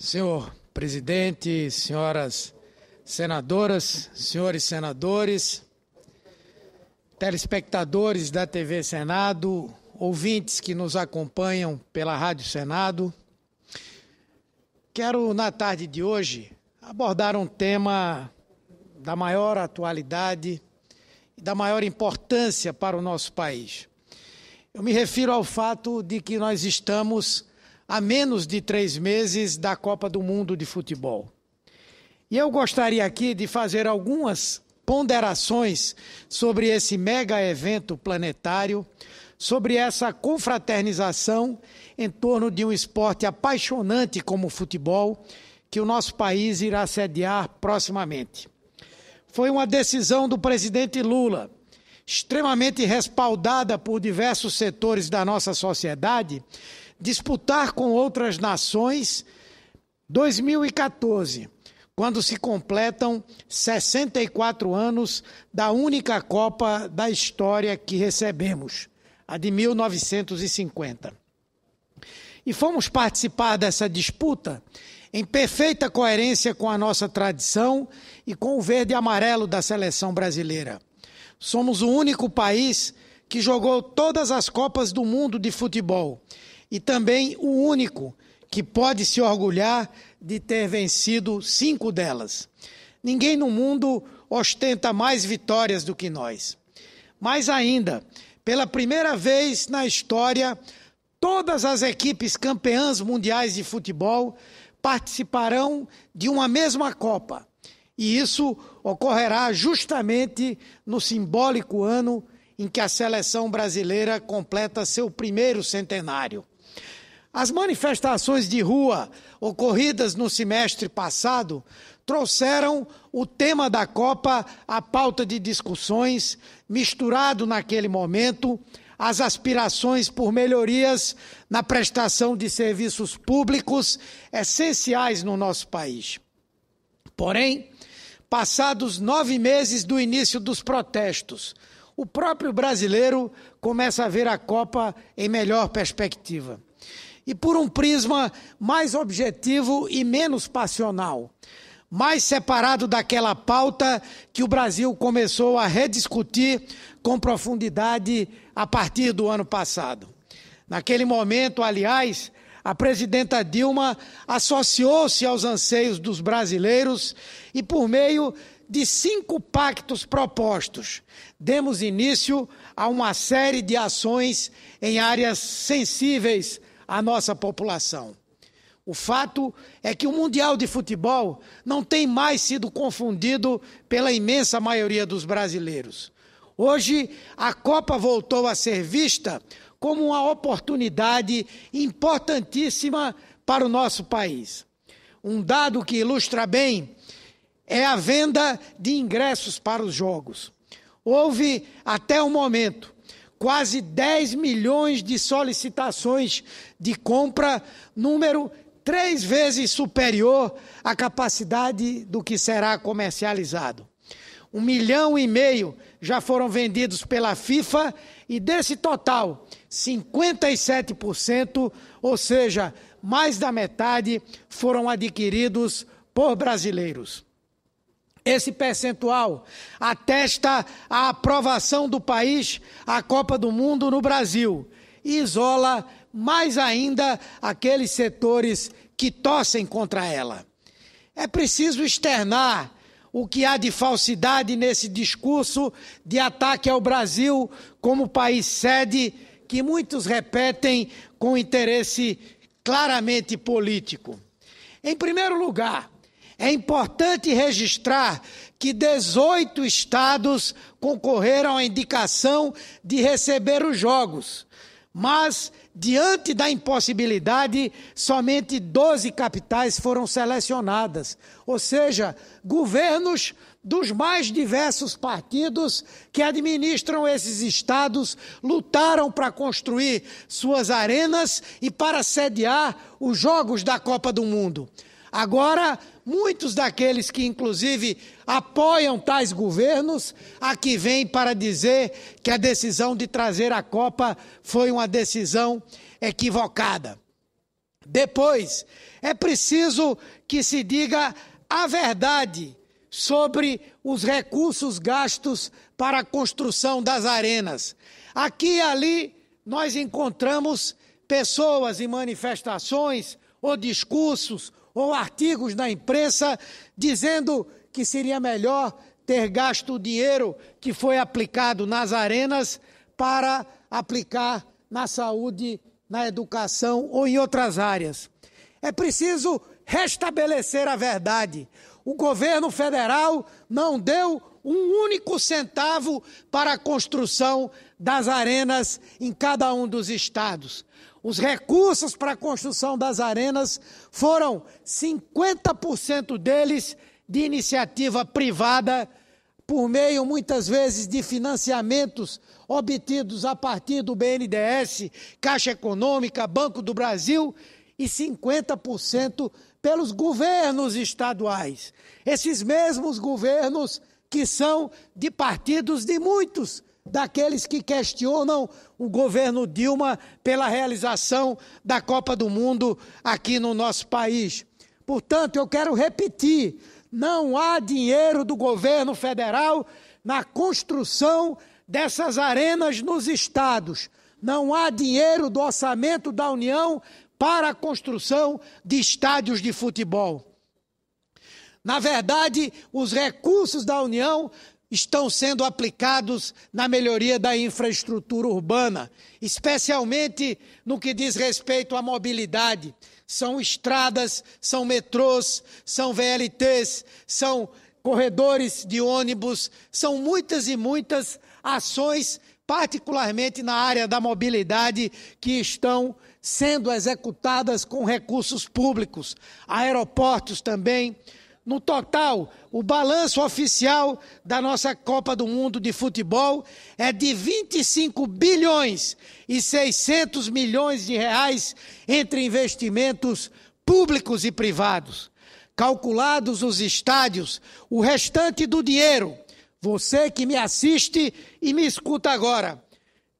Senhor presidente, senhoras senadoras, senhores senadores, telespectadores da TV Senado, ouvintes que nos acompanham pela Rádio Senado, quero, na tarde de hoje, abordar um tema da maior atualidade e da maior importância para o nosso país. Eu me refiro ao fato de que nós estamos a menos de três meses da Copa do Mundo de Futebol. E eu gostaria aqui de fazer algumas ponderações sobre esse mega evento planetário, sobre essa confraternização em torno de um esporte apaixonante como o futebol, que o nosso país irá sediar proximamente. Foi uma decisão do presidente Lula, extremamente respaldada por diversos setores da nossa sociedade, disputar com outras nações 2014, quando se completam 64 anos da única Copa da história que recebemos, a de 1950. E fomos participar dessa disputa em perfeita coerência com a nossa tradição e com o verde e amarelo da seleção brasileira. Somos o único país que jogou todas as Copas do Mundo de futebol e também o único que pode se orgulhar de ter vencido cinco delas. Ninguém no mundo ostenta mais vitórias do que nós. Mas ainda, pela primeira vez na história, todas as equipes campeãs mundiais de futebol participarão de uma mesma Copa. E isso ocorrerá justamente no simbólico ano em que a seleção brasileira completa seu primeiro centenário. As manifestações de rua ocorridas no semestre passado trouxeram o tema da Copa à pauta de discussões, misturado naquele momento as aspirações por melhorias na prestação de serviços públicos essenciais no nosso país. Porém, passados nove meses do início dos protestos, o próprio brasileiro começa a ver a Copa em melhor perspectiva e por um prisma mais objetivo e menos passional, mais separado daquela pauta que o Brasil começou a rediscutir com profundidade a partir do ano passado. Naquele momento, aliás, a presidenta Dilma associou-se aos anseios dos brasileiros e, por meio de cinco pactos propostos, demos início a uma série de ações em áreas sensíveis a nossa população. O fato é que o Mundial de Futebol não tem mais sido confundido pela imensa maioria dos brasileiros. Hoje, a Copa voltou a ser vista como uma oportunidade importantíssima para o nosso país. Um dado que ilustra bem é a venda de ingressos para os jogos. Houve, até o momento, quase 10 milhões de solicitações de compra, número três vezes superior à capacidade do que será comercializado. Um milhão e meio já foram vendidos pela FIFA e desse total, 57%, ou seja, mais da metade, foram adquiridos por brasileiros. Esse percentual atesta a aprovação do país à Copa do Mundo no Brasil e isola mais ainda aqueles setores que torcem contra ela. É preciso externar o que há de falsidade nesse discurso de ataque ao Brasil como país sede, que muitos repetem com interesse claramente político. Em primeiro lugar, é importante registrar que 18 estados concorreram à indicação de receber os Jogos, mas, diante da impossibilidade, somente 12 capitais foram selecionadas ou seja, governos dos mais diversos partidos que administram esses estados lutaram para construir suas arenas e para sediar os Jogos da Copa do Mundo. Agora, muitos daqueles que, inclusive, apoiam tais governos, aqui vêm para dizer que a decisão de trazer a Copa foi uma decisão equivocada. Depois, é preciso que se diga a verdade sobre os recursos gastos para a construção das arenas. Aqui e ali nós encontramos pessoas em manifestações ou discursos ou artigos na imprensa dizendo que seria melhor ter gasto o dinheiro que foi aplicado nas arenas para aplicar na saúde, na educação ou em outras áreas. É preciso restabelecer a verdade. O governo federal não deu um único centavo para a construção das arenas em cada um dos estados os recursos para a construção das arenas foram 50% deles de iniciativa privada, por meio muitas vezes de financiamentos obtidos a partir do BNDES, Caixa Econômica, Banco do Brasil e 50% pelos governos estaduais. Esses mesmos governos que são de partidos de muitos daqueles que questionam o governo Dilma pela realização da Copa do Mundo aqui no nosso país. Portanto, eu quero repetir: não há dinheiro do governo federal na construção dessas arenas nos estados. Não há dinheiro do orçamento da União para a construção de estádios de futebol. Na verdade, os recursos da União estão sendo aplicados na melhoria da infraestrutura urbana, especialmente no que diz respeito à mobilidade. São estradas, são metrôs, são VLTs, são corredores de ônibus, são muitas e muitas ações, particularmente na área da mobilidade, que estão sendo executadas com recursos públicos. Aeroportos também, no total, o balanço oficial da nossa Copa do Mundo de futebol é de 25 bilhões e 600 milhões de reais entre investimentos públicos e privados. Calculados os estádios, o restante do dinheiro, você que me assiste e me escuta agora,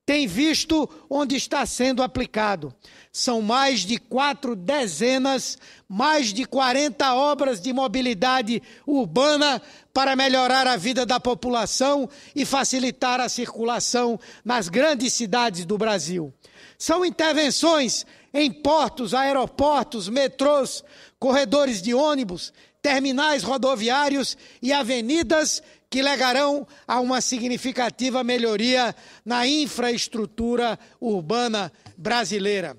tem visto onde está sendo aplicado. São mais de quatro dezenas, mais de 40 obras de mobilidade urbana para melhorar a vida da população e facilitar a circulação nas grandes cidades do Brasil. São intervenções em portos, aeroportos, metrôs, corredores de ônibus, terminais rodoviários e avenidas que legarão a uma significativa melhoria na infraestrutura urbana brasileira.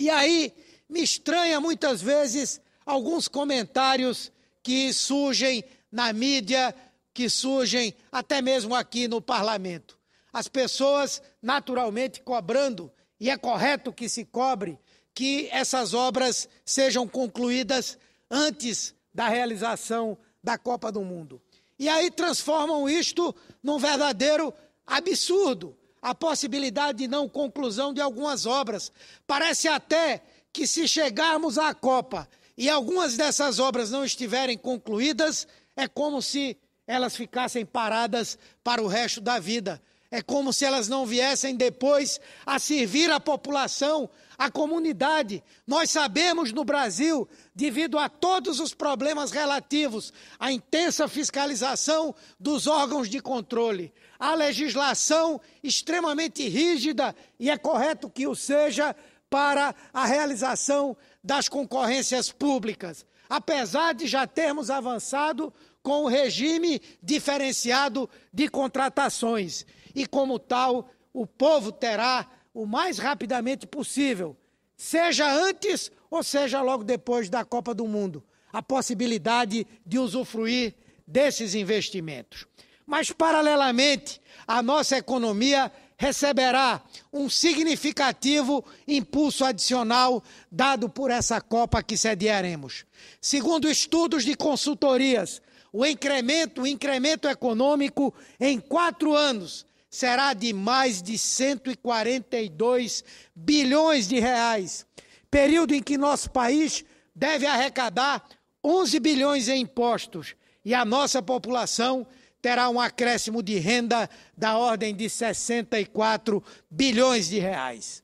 E aí me estranha muitas vezes alguns comentários que surgem na mídia, que surgem até mesmo aqui no parlamento. As pessoas naturalmente cobrando, e é correto que se cobre, que essas obras sejam concluídas antes da realização da Copa do Mundo. E aí transformam isto num verdadeiro absurdo. A possibilidade de não conclusão de algumas obras. Parece até que se chegarmos à Copa e algumas dessas obras não estiverem concluídas, é como se elas ficassem paradas para o resto da vida. É como se elas não viessem depois a servir a população a comunidade. Nós sabemos no Brasil, devido a todos os problemas relativos à intensa fiscalização dos órgãos de controle, à legislação extremamente rígida, e é correto que o seja, para a realização das concorrências públicas. Apesar de já termos avançado com o regime diferenciado de contratações. E, como tal, o povo terá o mais rapidamente possível, seja antes ou seja logo depois da Copa do Mundo, a possibilidade de usufruir desses investimentos. Mas, paralelamente, a nossa economia receberá um significativo impulso adicional dado por essa Copa que sediaremos. Segundo estudos de consultorias, o incremento, o incremento econômico em quatro anos será de mais de 142 bilhões de reais, período em que nosso país deve arrecadar 11 bilhões em impostos e a nossa população terá um acréscimo de renda da ordem de 64 bilhões de reais.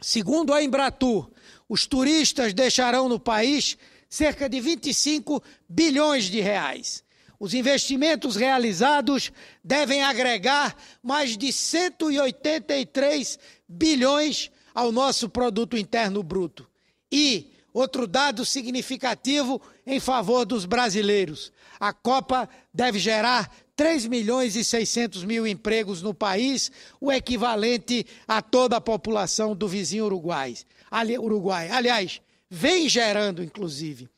Segundo a Embratur, os turistas deixarão no país cerca de 25 bilhões de reais. Os investimentos realizados devem agregar mais de 183 bilhões ao nosso produto interno bruto. E outro dado significativo em favor dos brasileiros. A Copa deve gerar 3 milhões e 600 mil empregos no país, o equivalente a toda a população do vizinho Uruguai. Ali, Uruguai. Aliás, vem gerando, inclusive.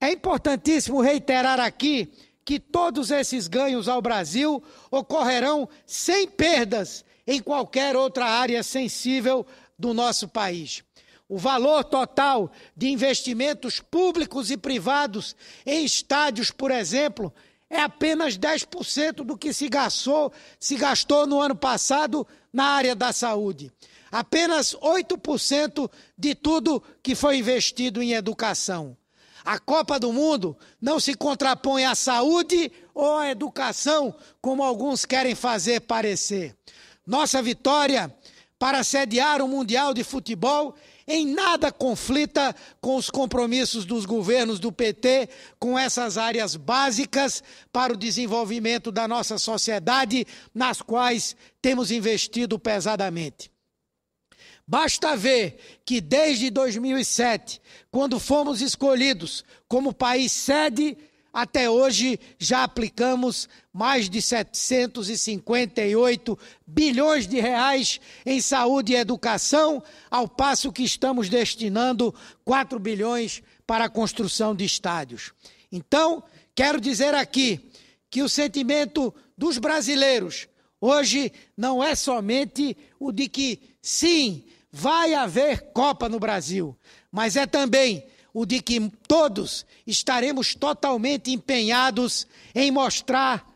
É importantíssimo reiterar aqui que todos esses ganhos ao Brasil ocorrerão sem perdas em qualquer outra área sensível do nosso país. O valor total de investimentos públicos e privados em estádios, por exemplo, é apenas 10% do que se gastou, se gastou no ano passado na área da saúde. Apenas 8% de tudo que foi investido em educação. A Copa do Mundo não se contrapõe à saúde ou à educação, como alguns querem fazer parecer. Nossa vitória para sediar o Mundial de Futebol em nada conflita com os compromissos dos governos do PT com essas áreas básicas para o desenvolvimento da nossa sociedade, nas quais temos investido pesadamente. Basta ver que desde 2007, quando fomos escolhidos como país sede, até hoje já aplicamos mais de 758 bilhões de reais em saúde e educação, ao passo que estamos destinando 4 bilhões para a construção de estádios. Então, quero dizer aqui que o sentimento dos brasileiros hoje não é somente o de que sim, vai haver Copa no Brasil, mas é também o de que todos estaremos totalmente empenhados em mostrar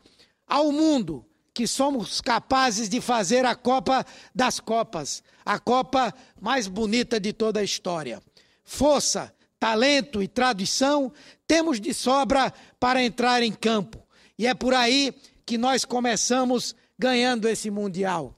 ao mundo que somos capazes de fazer a Copa das Copas, a Copa mais bonita de toda a história. Força, talento e tradição temos de sobra para entrar em campo. E é por aí que nós começamos ganhando esse Mundial.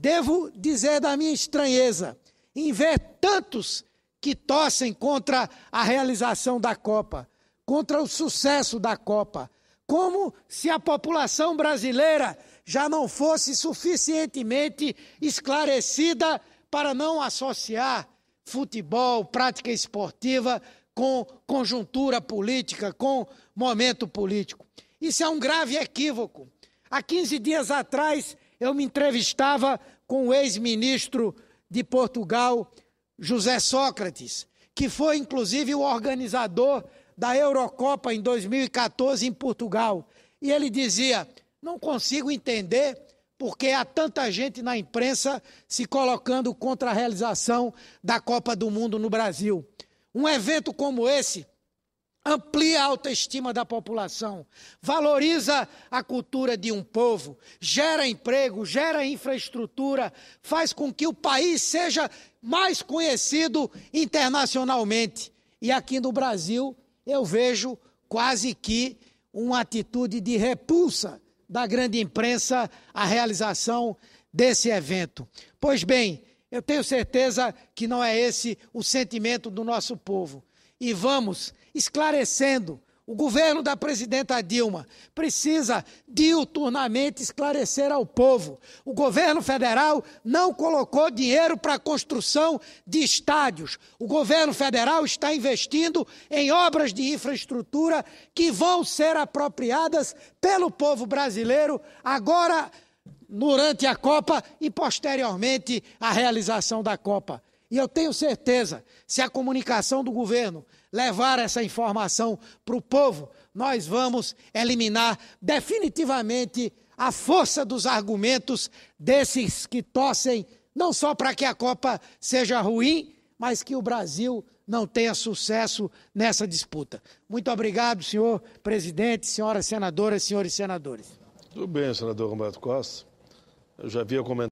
Devo dizer da minha estranheza em ver tantos que torcem contra a realização da Copa, contra o sucesso da Copa, como se a população brasileira já não fosse suficientemente esclarecida para não associar futebol, prática esportiva com conjuntura política, com momento político. Isso é um grave equívoco. Há 15 dias atrás, eu me entrevistava com o ex-ministro de Portugal, José Sócrates, que foi inclusive o organizador da Eurocopa em 2014 em Portugal. E ele dizia: não consigo entender porque há tanta gente na imprensa se colocando contra a realização da Copa do Mundo no Brasil. Um evento como esse amplia a autoestima da população, valoriza a cultura de um povo, gera emprego, gera infraestrutura, faz com que o país seja mais conhecido internacionalmente. E aqui no Brasil, eu vejo quase que uma atitude de repulsa da grande imprensa à realização desse evento. Pois bem, eu tenho certeza que não é esse o sentimento do nosso povo e vamos esclarecendo. O governo da presidenta Dilma precisa diuturnamente esclarecer ao povo. O governo federal não colocou dinheiro para a construção de estádios. O governo federal está investindo em obras de infraestrutura que vão ser apropriadas pelo povo brasileiro agora durante a Copa e posteriormente à realização da Copa. E eu tenho certeza, se a comunicação do governo levar essa informação para o povo, nós vamos eliminar definitivamente a força dos argumentos desses que torcem não só para que a Copa seja ruim, mas que o Brasil não tenha sucesso nessa disputa. Muito obrigado, senhor presidente, senhoras senadoras, senhores senadores. Tudo bem, senador Roberto Costa. Eu já havia comentado.